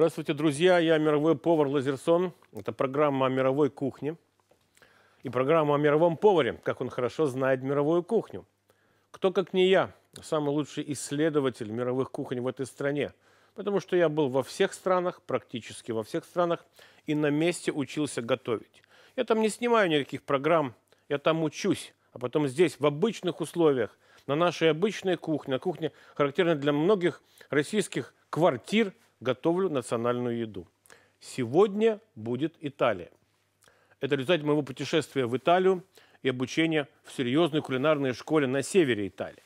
Здравствуйте, друзья. Я мировой повар Лазерсон. Это программа о мировой кухне и программа о мировом поваре, как он хорошо знает мировую кухню. Кто, как не я, самый лучший исследователь мировых кухонь в этой стране? Потому что я был во всех странах, практически во всех странах, и на месте учился готовить. Я там не снимаю никаких программ, я там учусь, а потом здесь, в обычных условиях, на нашей обычной кухне, на кухне, характерной для многих российских квартир – готовлю национальную еду. Сегодня будет Италия. Это результат моего путешествия в Италию и обучения в серьезной кулинарной школе на севере Италии.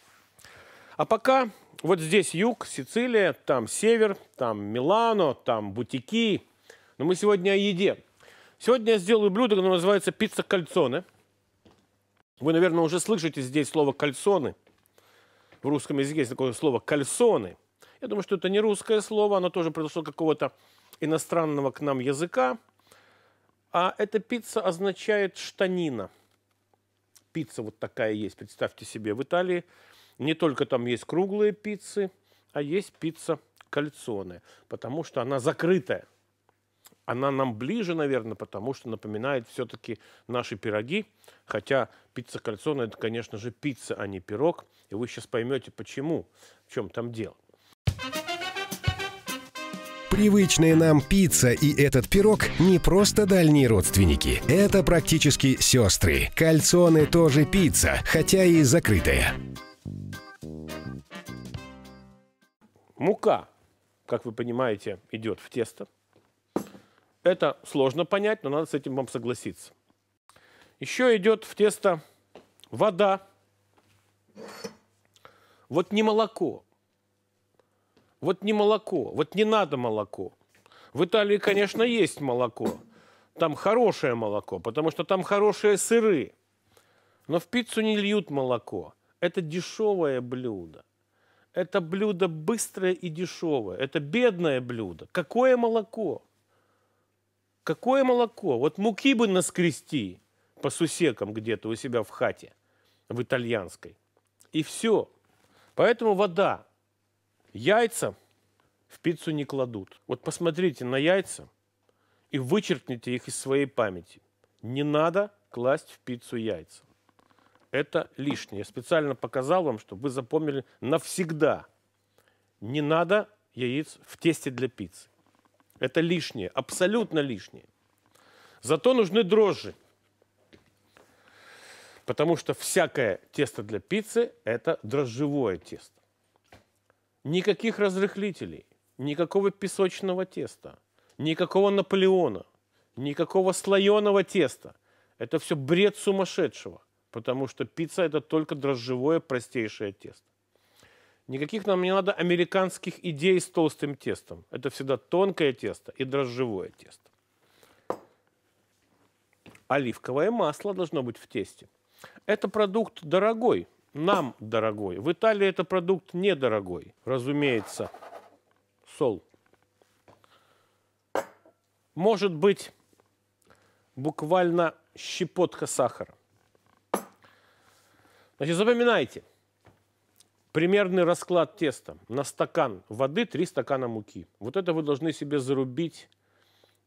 А пока вот здесь юг, Сицилия, там север, там Милано, там бутики. Но мы сегодня о еде. Сегодня я сделаю блюдо, которое называется пицца кальцоны. Вы, наверное, уже слышите здесь слово кальцоны В русском языке есть такое слово кальсоны – я думаю, что это не русское слово, оно тоже произошло какого-то иностранного к нам языка. А эта пицца означает штанина. Пицца вот такая есть, представьте себе, в Италии. Не только там есть круглые пиццы, а есть пицца кальцоне, потому что она закрытая. Она нам ближе, наверное, потому что напоминает все-таки наши пироги. Хотя пицца кальцоне – это, конечно же, пицца, а не пирог. И вы сейчас поймете, почему, в чем там дело. Привычная нам пицца и этот пирог не просто дальние родственники. Это практически сестры. Кальцоны тоже пицца, хотя и закрытая. Мука, как вы понимаете, идет в тесто. Это сложно понять, но надо с этим вам согласиться. Еще идет в тесто вода. Вот не молоко, вот не молоко, вот не надо молоко. В Италии, конечно, есть молоко. Там хорошее молоко, потому что там хорошие сыры. Но в пиццу не льют молоко. Это дешевое блюдо. Это блюдо быстрое и дешевое. Это бедное блюдо. Какое молоко? Какое молоко? Вот муки бы наскрести по сусекам где-то у себя в хате, в итальянской. И все. Поэтому вода Яйца в пиццу не кладут. Вот посмотрите на яйца и вычеркните их из своей памяти. Не надо класть в пиццу яйца. Это лишнее. Я специально показал вам, чтобы вы запомнили навсегда. Не надо яиц в тесте для пиццы. Это лишнее, абсолютно лишнее. Зато нужны дрожжи. Потому что всякое тесто для пиццы – это дрожжевое тесто. Никаких разрыхлителей, никакого песочного теста, никакого Наполеона, никакого слоеного теста. Это все бред сумасшедшего, потому что пицца – это только дрожжевое простейшее тесто. Никаких нам не надо американских идей с толстым тестом. Это всегда тонкое тесто и дрожжевое тесто. Оливковое масло должно быть в тесте. Это продукт дорогой, нам дорогой. В Италии это продукт недорогой, разумеется. Сол. Может быть, буквально щепотка сахара. Значит, запоминайте. Примерный расклад теста на стакан воды три стакана муки. Вот это вы должны себе зарубить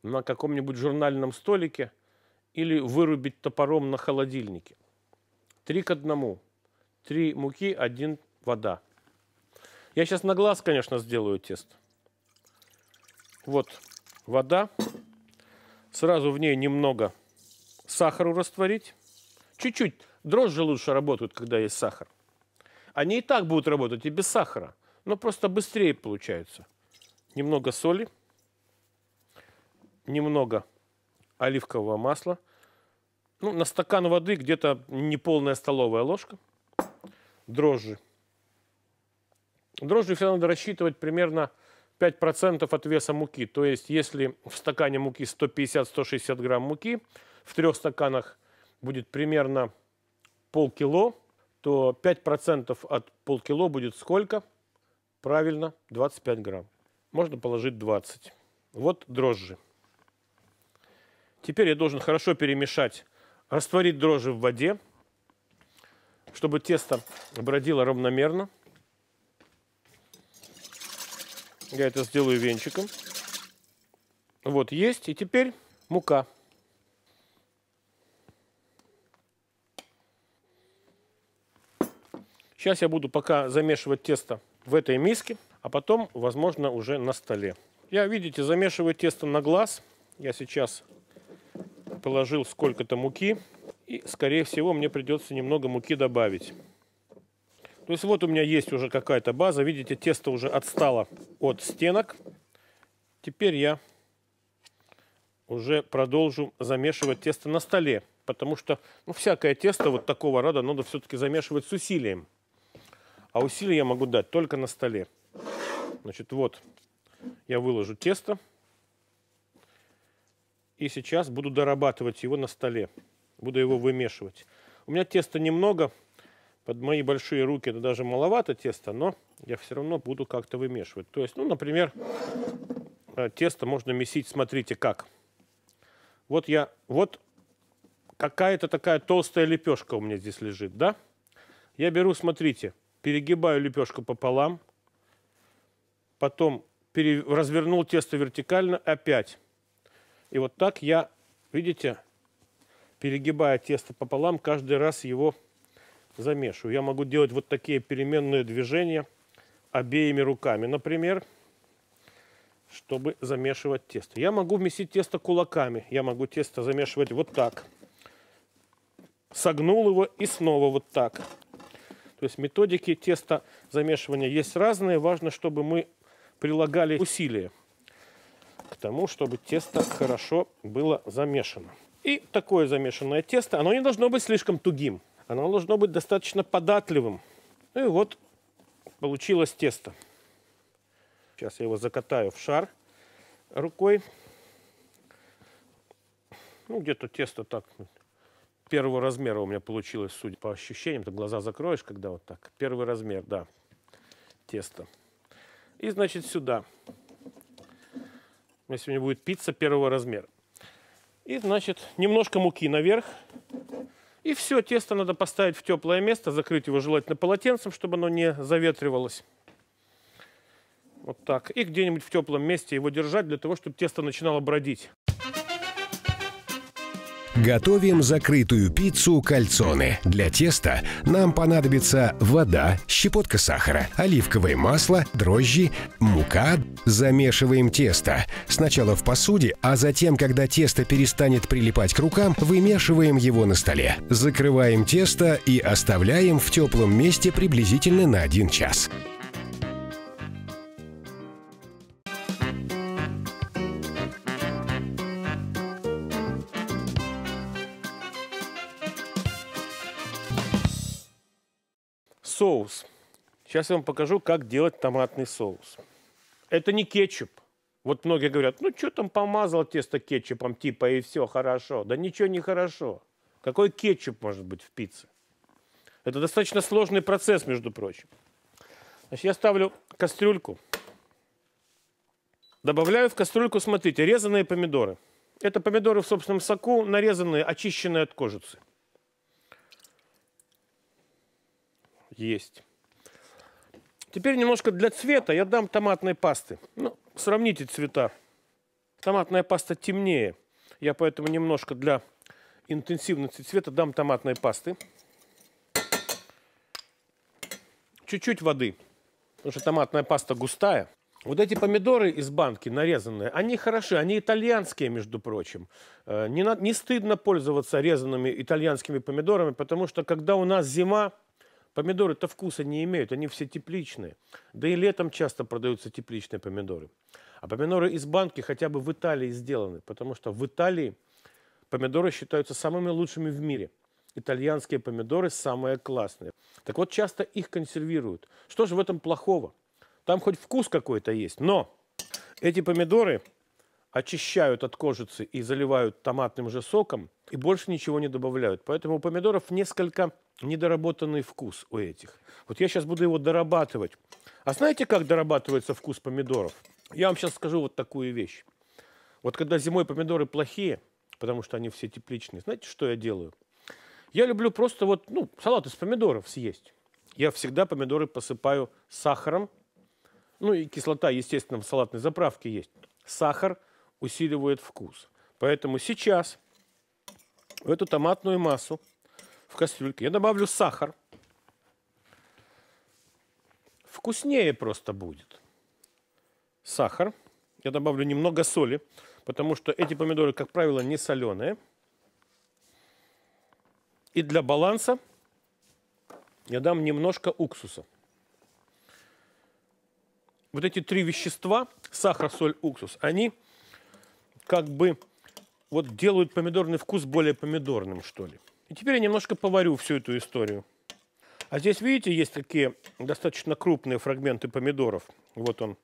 на каком-нибудь журнальном столике или вырубить топором на холодильнике. Три к одному. 3 муки, 1 вода. Я сейчас на глаз, конечно, сделаю тест. Вот вода. Сразу в ней немного сахару растворить. Чуть-чуть. Дрожжи лучше работают, когда есть сахар. Они и так будут работать и без сахара. Но просто быстрее получается. Немного соли. Немного оливкового масла. Ну, на стакан воды где-то не полная столовая ложка – дрожжи. Дрожжи всегда надо рассчитывать примерно 5% от веса муки. То есть, если в стакане муки 150-160 грамм муки, в трех стаканах будет примерно полкило, то 5% от полкило будет сколько? Правильно, 25 грамм. Можно положить 20. Вот дрожжи. Теперь я должен хорошо перемешать, растворить дрожжи в воде чтобы тесто бродило равномерно. Я это сделаю венчиком. Вот есть. И теперь мука. Сейчас я буду пока замешивать тесто в этой миске, а потом, возможно, уже на столе. Я, видите, замешиваю тесто на глаз. Я сейчас положил сколько-то муки. И, скорее всего, мне придется немного муки добавить. То есть вот у меня есть уже какая-то база. Видите, тесто уже отстало от стенок. Теперь я уже продолжу замешивать тесто на столе. Потому что ну, всякое тесто вот такого рода надо все-таки замешивать с усилием. А усилия я могу дать только на столе. Значит, вот я выложу тесто. И сейчас буду дорабатывать его на столе. Буду его вымешивать. У меня теста немного, под мои большие руки это даже маловато теста, но я все равно буду как-то вымешивать. То есть, ну, например, э, тесто можно месить, смотрите, как. Вот я, вот какая-то такая толстая лепешка у меня здесь лежит, да? Я беру, смотрите, перегибаю лепешку пополам, потом пере... развернул тесто вертикально опять. И вот так я, видите, перегибая тесто пополам, каждый раз его замешиваю. Я могу делать вот такие переменные движения обеими руками, например, чтобы замешивать тесто. Я могу вмесить тесто кулаками, я могу тесто замешивать вот так. Согнул его и снова вот так. То есть методики теста замешивания есть разные. Важно, чтобы мы прилагали усилия к тому, чтобы тесто хорошо было замешано. И такое замешанное тесто, оно не должно быть слишком тугим. Оно должно быть достаточно податливым. Ну и вот получилось тесто. Сейчас я его закатаю в шар рукой. Ну, где-то тесто так первого размера у меня получилось, судя по ощущениям. Ты глаза закроешь, когда вот так. Первый размер, да, тесто. И, значит, сюда. У меня сегодня будет пицца первого размера. И, значит, немножко муки наверх. И все, тесто надо поставить в теплое место, закрыть его желательно полотенцем, чтобы оно не заветривалось. Вот так. И где-нибудь в теплом месте его держать для того, чтобы тесто начинало бродить. Готовим закрытую пиццу кальцоны. Для теста нам понадобится вода, щепотка сахара, оливковое масло, дрожжи, мука. Замешиваем тесто. Сначала в посуде, а затем, когда тесто перестанет прилипать к рукам, вымешиваем его на столе. Закрываем тесто и оставляем в теплом месте приблизительно на 1 час. соус. Сейчас я вам покажу, как делать томатный соус. Это не кетчуп. Вот многие говорят, ну что там помазал тесто кетчупом, типа и все хорошо. Да ничего не хорошо. Какой кетчуп может быть в пицце? Это достаточно сложный процесс, между прочим. Значит, я ставлю кастрюльку. Добавляю в кастрюльку, смотрите, резанные помидоры. Это помидоры в собственном соку, нарезанные, очищенные от кожицы. есть. Теперь немножко для цвета я дам томатной пасты. Ну, сравните цвета. Томатная паста темнее. Я поэтому немножко для интенсивности цвета дам томатной пасты. Чуть-чуть воды, потому что томатная паста густая. Вот эти помидоры из банки нарезанные, они хороши, они итальянские, между прочим. Э, не, на, не стыдно пользоваться резанными итальянскими помидорами, потому что когда у нас зима, Помидоры-то вкуса не имеют, они все тепличные. Да и летом часто продаются тепличные помидоры. А помидоры из банки хотя бы в Италии сделаны, потому что в Италии помидоры считаются самыми лучшими в мире. Итальянские помидоры самые классные. Так вот, часто их консервируют. Что же в этом плохого? Там хоть вкус какой-то есть, но эти помидоры очищают от кожицы и заливают томатным же соком, и больше ничего не добавляют. Поэтому у помидоров несколько недоработанный вкус у этих. Вот я сейчас буду его дорабатывать. А знаете, как дорабатывается вкус помидоров? Я вам сейчас скажу вот такую вещь. Вот когда зимой помидоры плохие, потому что они все тепличные, знаете, что я делаю? Я люблю просто вот, ну, салат из помидоров съесть. Я всегда помидоры посыпаю сахаром. Ну и кислота, естественно, в салатной заправке есть. Сахар усиливает вкус. Поэтому сейчас в эту томатную массу в кастрюльке, я добавлю сахар. Вкуснее просто будет. Сахар. Я добавлю немного соли, потому что эти помидоры, как правило, не соленые. И для баланса я дам немножко уксуса. Вот эти три вещества, сахар, соль, уксус, они как бы вот делают помидорный вкус более помидорным, что ли. И теперь я немножко поварю всю эту историю. А здесь, видите, есть такие достаточно крупные фрагменты помидоров. Вот он,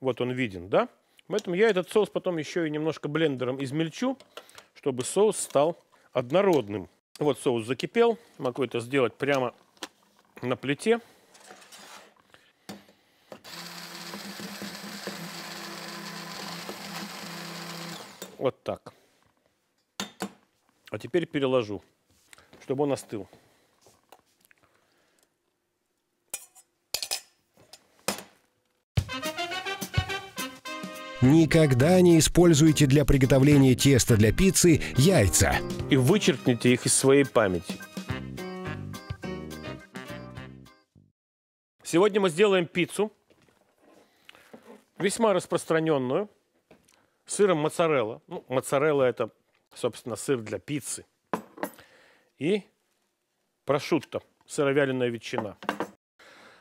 вот он виден, да? Поэтому я этот соус потом еще и немножко блендером измельчу, чтобы соус стал однородным. Вот соус закипел. Могу это сделать прямо на плите. Вот так. А теперь переложу чтобы он остыл. Никогда не используйте для приготовления теста для пиццы яйца. И вычеркните их из своей памяти. Сегодня мы сделаем пиццу, весьма распространенную, сыром моцарелла. Ну, моцарелла – это, собственно, сыр для пиццы – и прошутто, сыровяленая ветчина.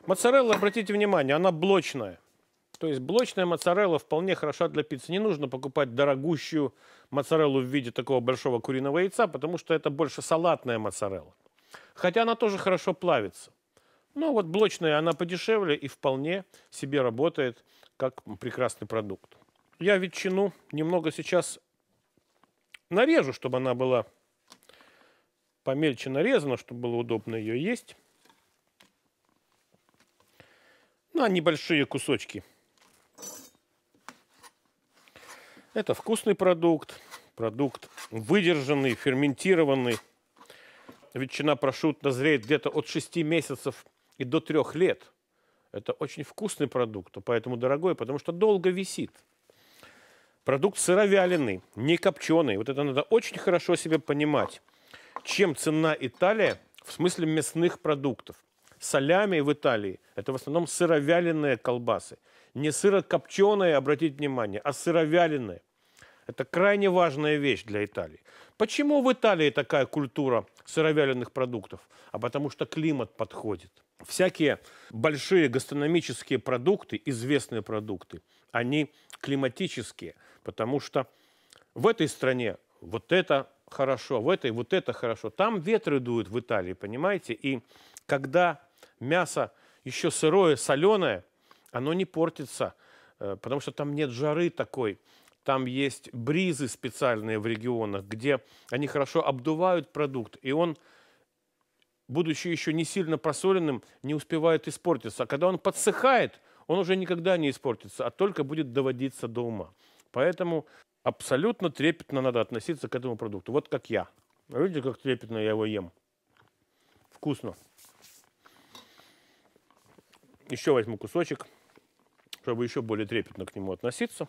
Моцарелла, обратите внимание, она блочная. То есть блочная моцарелла вполне хороша для пиццы. Не нужно покупать дорогущую моцареллу в виде такого большого куриного яйца, потому что это больше салатная моцарелла. Хотя она тоже хорошо плавится. Но вот блочная она подешевле и вполне себе работает как прекрасный продукт. Я ветчину немного сейчас нарежу, чтобы она была помельче нарезана, чтобы было удобно ее есть. На ну, небольшие кусочки. Это вкусный продукт, продукт выдержанный, ферментированный. Ветчина прошут зреет где-то от 6 месяцев и до 3 лет. Это очень вкусный продукт, поэтому дорогой, потому что долго висит. Продукт сыровяленый, не копченый. Вот это надо очень хорошо себе понимать чем цена Италия в смысле мясных продуктов. Солями в Италии – это в основном сыровяленые колбасы. Не сырокопченые, обратите внимание, а сыровяленые. Это крайне важная вещь для Италии. Почему в Италии такая культура сыровяленых продуктов? А потому что климат подходит. Всякие большие гастрономические продукты, известные продукты, они климатические, потому что в этой стране вот это хорошо, в этой вот это хорошо. Там ветры дуют в Италии, понимаете? И когда мясо еще сырое, соленое, оно не портится, э, потому что там нет жары такой. Там есть бризы специальные в регионах, где они хорошо обдувают продукт, и он, будучи еще не сильно просоленным, не успевает испортиться. А когда он подсыхает, он уже никогда не испортится, а только будет доводиться дома Поэтому абсолютно трепетно надо относиться к этому продукту. Вот как я. Видите, как трепетно я его ем. Вкусно. Еще возьму кусочек, чтобы еще более трепетно к нему относиться.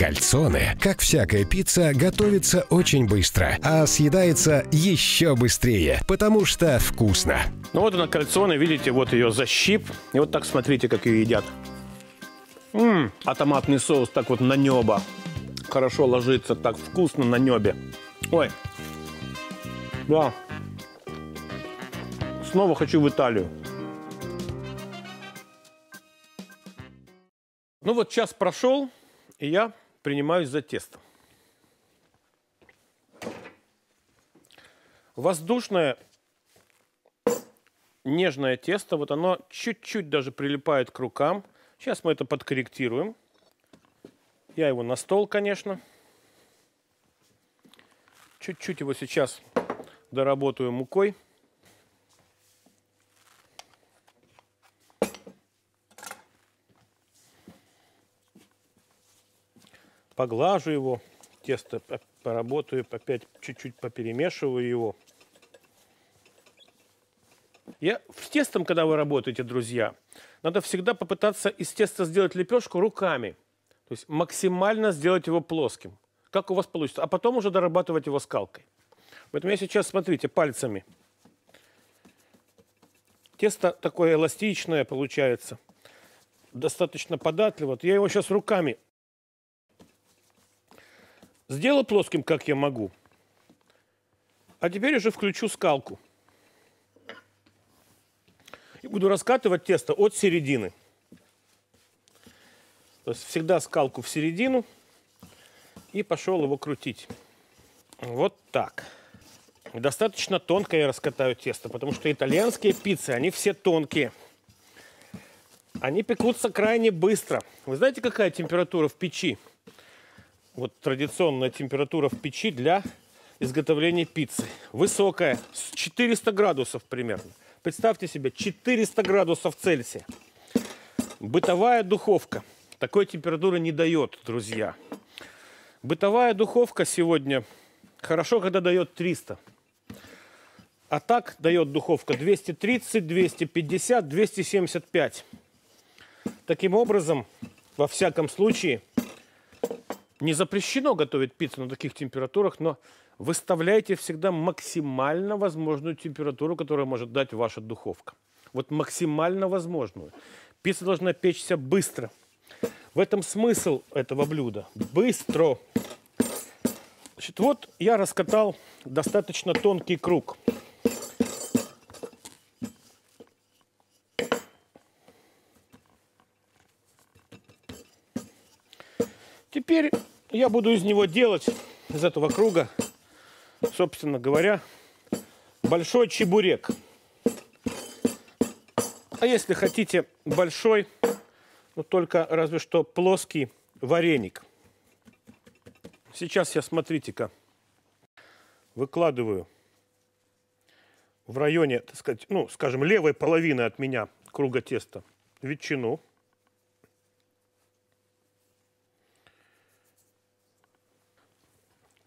Кальцоны, как всякая пицца, готовится очень быстро, а съедается еще быстрее, потому что вкусно. Ну вот она кальцоны, видите, вот ее защип. И вот так смотрите, как ее едят. Ммм, а томатный соус так вот на небо. Хорошо ложится, так вкусно на небе. Ой, да. Снова хочу в Италию. Ну вот час прошел, и я принимаюсь за тесто. Воздушное нежное тесто, вот оно чуть-чуть даже прилипает к рукам. Сейчас мы это подкорректируем. Я его на стол, конечно. Чуть-чуть его сейчас доработаю мукой. поглажу его, тесто поработаю, опять чуть-чуть поперемешиваю его. Я с тестом, когда вы работаете, друзья, надо всегда попытаться из теста сделать лепешку руками. То есть максимально сделать его плоским. Как у вас получится. А потом уже дорабатывать его скалкой. Поэтому я сейчас, смотрите, пальцами. Тесто такое эластичное получается. Достаточно податливо. Вот я его сейчас руками Сделал плоским, как я могу. А теперь уже включу скалку. И буду раскатывать тесто от середины. То есть всегда скалку в середину. И пошел его крутить. Вот так. Достаточно тонко я раскатаю тесто, потому что итальянские пиццы, они все тонкие. Они пекутся крайне быстро. Вы знаете, какая температура в печи? вот традиционная температура в печи для изготовления пиццы. Высокая, 400 градусов примерно. Представьте себе, 400 градусов Цельсия. Бытовая духовка. Такой температуры не дает, друзья. Бытовая духовка сегодня хорошо, когда дает 300. А так дает духовка 230, 250, 275. Таким образом, во всяком случае, не запрещено готовить пиццу на таких температурах, но выставляйте всегда максимально возможную температуру, которую может дать ваша духовка. Вот максимально возможную. Пицца должна печься быстро. В этом смысл этого блюда. Быстро. Значит, вот я раскатал достаточно тонкий круг. я буду из него делать, из этого круга, собственно говоря, большой чебурек. А если хотите большой, ну только разве что плоский вареник. Сейчас я, смотрите-ка, выкладываю в районе, так сказать, ну, скажем, левой половины от меня круга теста ветчину –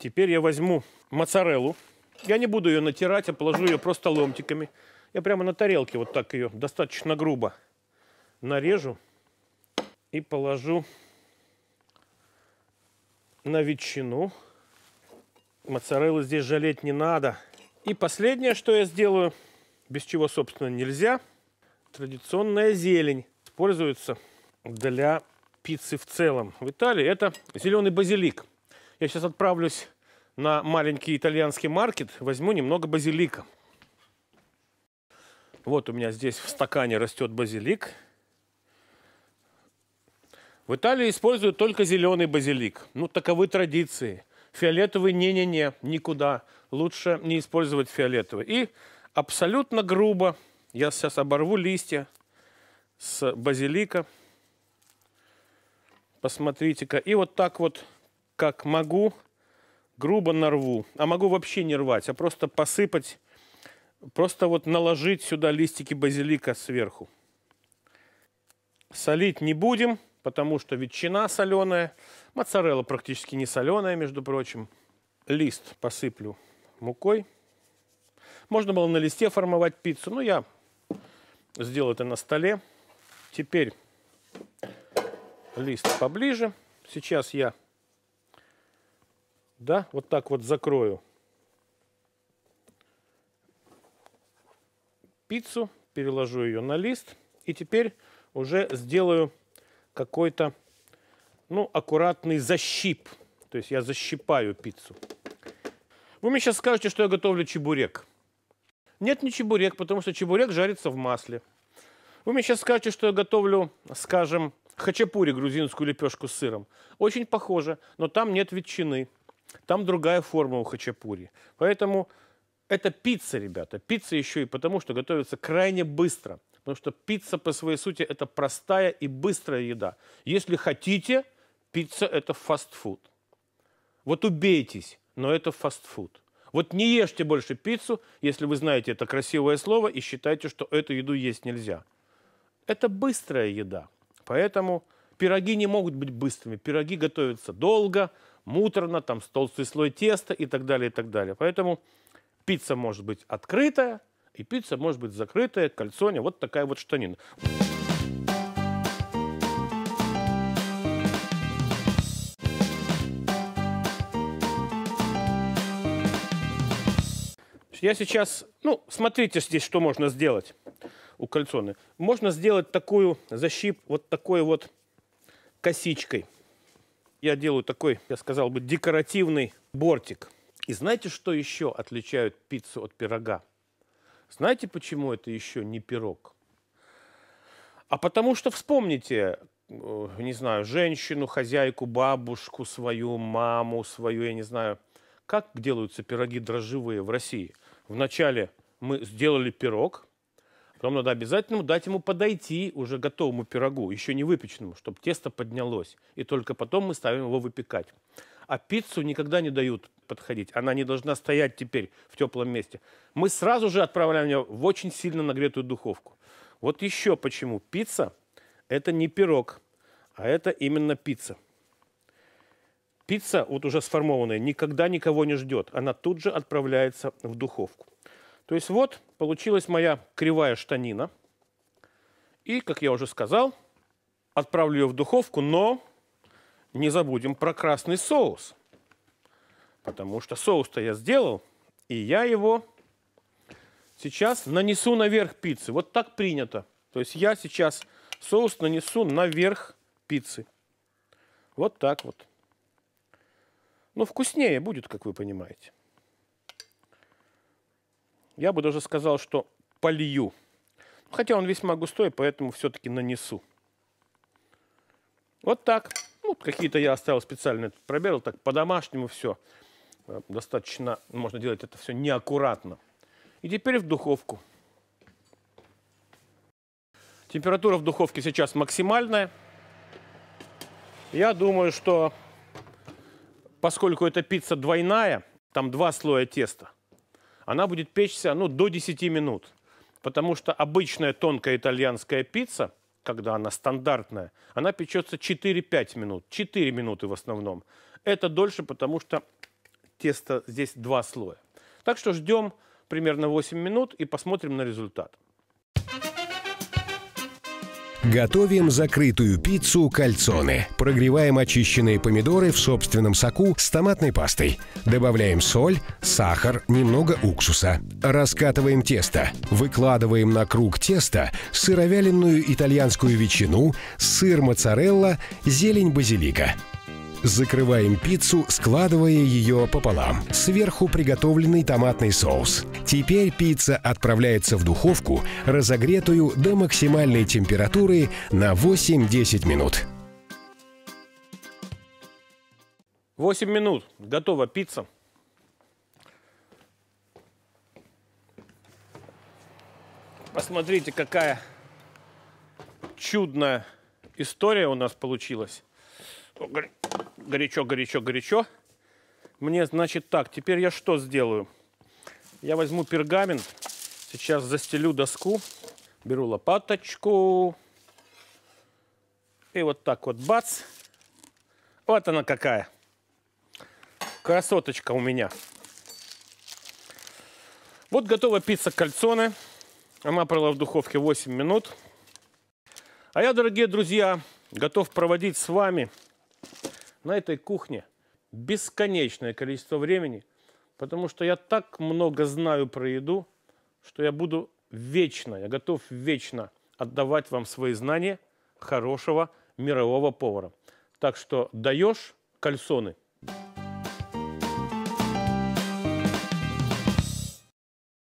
Теперь я возьму моцареллу. Я не буду ее натирать, а положу ее просто ломтиками. Я прямо на тарелке вот так ее достаточно грубо нарежу и положу на ветчину. Моцареллы здесь жалеть не надо. И последнее, что я сделаю, без чего, собственно, нельзя, традиционная зелень. Используется для пиццы в целом в Италии. Это зеленый базилик. Я сейчас отправлюсь на маленький итальянский маркет, возьму немного базилика. Вот у меня здесь в стакане растет базилик. В Италии используют только зеленый базилик. Ну, таковы традиции. Фиолетовый не-не-не, никуда. Лучше не использовать фиолетовый. И абсолютно грубо, я сейчас оборву листья с базилика. Посмотрите-ка. И вот так вот, как могу, грубо нарву. А могу вообще не рвать, а просто посыпать, просто вот наложить сюда листики базилика сверху. Солить не будем, потому что ветчина соленая, моцарелла практически не соленая, между прочим. Лист посыплю мукой. Можно было на листе формовать пиццу, но я сделал это на столе. Теперь лист поближе. Сейчас я да, вот так вот закрою пиццу, переложу ее на лист и теперь уже сделаю какой-то, ну, аккуратный защип. То есть я защипаю пиццу. Вы мне сейчас скажете, что я готовлю чебурек. Нет, не чебурек, потому что чебурек жарится в масле. Вы мне сейчас скажете, что я готовлю, скажем, хачапури, грузинскую лепешку с сыром. Очень похоже, но там нет ветчины. Там другая форма у хачапури. Поэтому это пицца, ребята. Пицца еще и потому, что готовится крайне быстро. Потому что пицца по своей сути это простая и быстрая еда. Если хотите, пицца это фастфуд. Вот убейтесь, но это фастфуд. Вот не ешьте больше пиццу, если вы знаете это красивое слово и считаете, что эту еду есть нельзя. Это быстрая еда. Поэтому пироги не могут быть быстрыми. Пироги готовятся долго, муторно, там толстый слой теста и так далее, и так далее. Поэтому пицца может быть открытая, и пицца может быть закрытая, кальцоне, вот такая вот штанина. Я сейчас, ну, смотрите здесь, что можно сделать у кальцоны. Можно сделать такую защип, вот такой вот косичкой я делаю такой, я сказал бы, декоративный бортик. И знаете, что еще отличают пиццу от пирога? Знаете, почему это еще не пирог? А потому что вспомните, э, не знаю, женщину, хозяйку, бабушку, свою маму, свою, я не знаю, как делаются пироги дрожжевые в России. Вначале мы сделали пирог – Потом надо обязательно дать ему подойти уже готовому пирогу, еще не выпеченному, чтобы тесто поднялось. И только потом мы ставим его выпекать. А пиццу никогда не дают подходить. Она не должна стоять теперь в теплом месте. Мы сразу же отправляем ее в очень сильно нагретую духовку. Вот еще почему пицца – это не пирог, а это именно пицца. Пицца, вот уже сформованная, никогда никого не ждет. Она тут же отправляется в духовку. То есть вот получилась моя кривая штанина. И, как я уже сказал, отправлю ее в духовку, но не забудем про красный соус. Потому что соус-то я сделал, и я его сейчас нанесу наверх пиццы. Вот так принято. То есть я сейчас соус нанесу наверх пиццы. Вот так вот. Но ну, вкуснее будет, как вы понимаете. Я бы даже сказал, что полью. Хотя он весьма густой, поэтому все-таки нанесу. Вот так. Ну, какие-то я оставил специально этот пробел, так по-домашнему все. Э, достаточно, ну, можно делать это все неаккуратно. И теперь в духовку. Температура в духовке сейчас максимальная. Я думаю, что поскольку эта пицца двойная, там два слоя теста – она будет печься ну, до 10 минут. Потому что обычная тонкая итальянская пицца, когда она стандартная, она печется 4-5 минут. 4 минуты в основном. Это дольше, потому что тесто здесь два слоя. Так что ждем примерно 8 минут и посмотрим на результат. Готовим закрытую пиццу кальцоны. Прогреваем очищенные помидоры в собственном соку с томатной пастой. Добавляем соль, сахар, немного уксуса. Раскатываем тесто. Выкладываем на круг теста сыровяленную итальянскую ветчину, сыр моцарелла, зелень базилика. Закрываем пиццу, складывая ее пополам. Сверху приготовленный томатный соус. Теперь пицца отправляется в духовку, разогретую до максимальной температуры на 8-10 минут. 8 минут. Готова пицца. Посмотрите, какая чудная история у нас получилась горячо, горячо, горячо. Мне, значит, так, теперь я что сделаю? Я возьму пергамент, сейчас застелю доску, беру лопаточку, и вот так вот, бац, вот она какая. Красоточка у меня. Вот готова пицца кольцоны. Она прола в духовке 8 минут. А я, дорогие друзья, готов проводить с вами на этой кухне бесконечное количество времени, потому что я так много знаю про еду, что я буду вечно, я готов вечно отдавать вам свои знания хорошего мирового повара. Так что даешь кальсоны –